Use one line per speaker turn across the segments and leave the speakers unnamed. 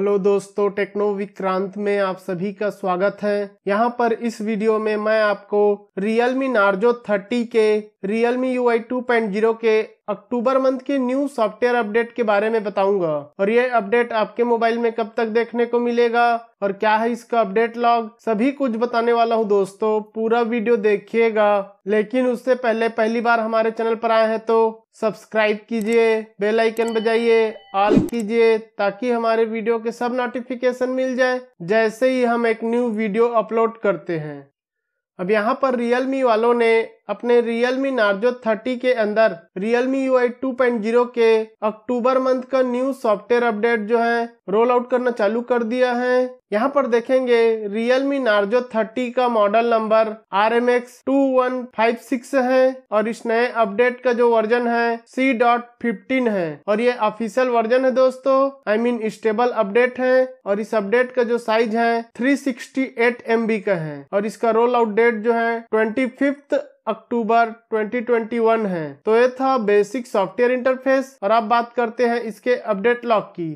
hello दोस्तों techno Vikrant में आप सभी का स्वागत है यहाँ पर इस वीडियो में मैं आपको रियलमी नार्जो 30 के Realme UI 2.0 के अक्टूबर मंथ के न्यू सॉफ्टवेयर अपडेट के बारे में बताऊंगा और ये अपडेट आपके मोबाइल में कब तक देखने को मिलेगा और क्या है इसका अपडेट लॉग सभी कुछ बताने वाला हूँ दोस्तों पूरा वीडियो देखिएगा लेकिन उससे पहले पहली बार हमारे चैनल पर आए हैं तो सब्सक्राइब कीजिए बेल आइकन बजाइए ऑल कीजिए ताकि हमारे वीडियो के सब नोटिफिकेशन मिल जाए जैसे ही हम एक न्यू वीडियो अपलोड करते हैं अब यहाँ पर रियलमी वालों ने अपने Realme Narzo 30 के अंदर Realme UI 2.0 के अक्टूबर मंथ का न्यू सॉफ्टवेयर अपडेट जो है रोल आउट करना चालू कर दिया है यहाँ पर देखेंगे Realme Narzo 30 का मॉडल नंबर RMX 2156 है और इस नए अपडेट का जो वर्जन है सी डॉट फिफ्टीन है और ये ऑफिशियल वर्जन है दोस्तों आई मीन स्टेबल अपडेट है और इस अपडेट का जो साइज है three sixty eight M B का है और इसका रोल आउट डेट जो है ट्वेंटी फिफ्थ अक्टूबर 2021 है तो ये था बेसिक सॉफ्टवेयर इंटरफेस और अब बात करते हैं इसके अपडेट लॉक की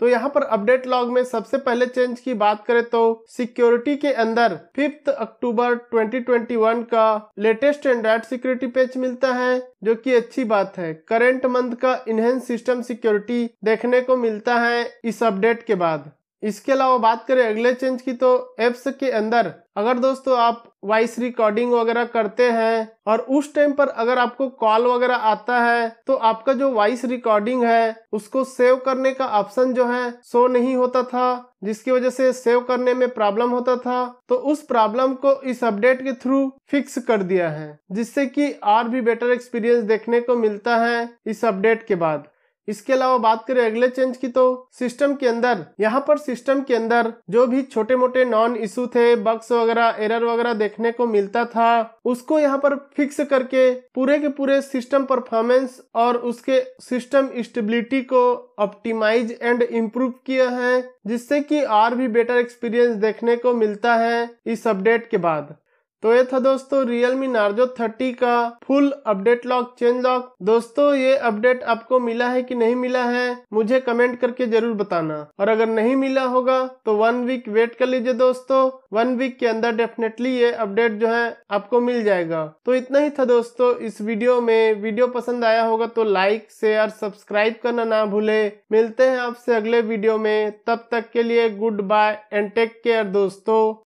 तो यहाँ पर अपडेट लॉग में सबसे पहले चेंज की बात करें तो सिक्योरिटी के अंदर फिफ्थ अक्टूबर 2021 का लेटेस्ट एंड्रॉइड सिक्योरिटी पेज मिलता है जो कि अच्छी बात है करेंट मंथ का इनहेंस सिस्टम सिक्योरिटी देखने को मिलता है इस अपडेट के बाद इसके अलावा बात करें अगले चेंज की तो एप्स के अंदर अगर दोस्तों आप वॉइस रिकॉर्डिंग वगैरह करते हैं और उस टाइम पर अगर आपको कॉल वगैरह आता है तो आपका जो वॉइस रिकॉर्डिंग है उसको सेव करने का ऑप्शन जो है शो नहीं होता था जिसकी वजह से सेव करने में प्रॉब्लम होता था तो उस प्रॉब्लम को इस अपडेट के थ्रू फिक्स कर दिया है जिससे कि और भी बेटर एक्सपीरियंस देखने को मिलता है इस अपडेट के बाद इसके अलावा बात करें अगले चेंज की तो सिस्टम के अंदर यहाँ पर सिस्टम के अंदर जो भी छोटे मोटे नॉन इशू थे बग्स वगैरह एरर वगैरह देखने को मिलता था उसको यहाँ पर फिक्स करके पूरे के पूरे सिस्टम परफॉर्मेंस और उसके सिस्टम स्टेबिलिटी को ऑप्टिमाइज एंड इम्प्रूव किया है जिससे कि और भी बेटर एक्सपीरियंस देखने को मिलता है इस अपडेट के बाद तो ये था दोस्तों Realme Narzo 30 का full update log change log दोस्तों ये अपडेट आपको मिला है कि नहीं मिला है मुझे कमेंट करके जरूर बताना और अगर नहीं मिला होगा तो वन वीक वेट कर लीजिए दोस्तों वन वीक के अंदर डेफिनेटली ये अपडेट जो है आपको मिल जाएगा तो इतना ही था दोस्तों इस वीडियो में वीडियो पसंद आया होगा तो लाइक शेयर सब्सक्राइब करना ना भूले मिलते हैं आपसे अगले वीडियो में तब तक के लिए good bye and take care दोस्तों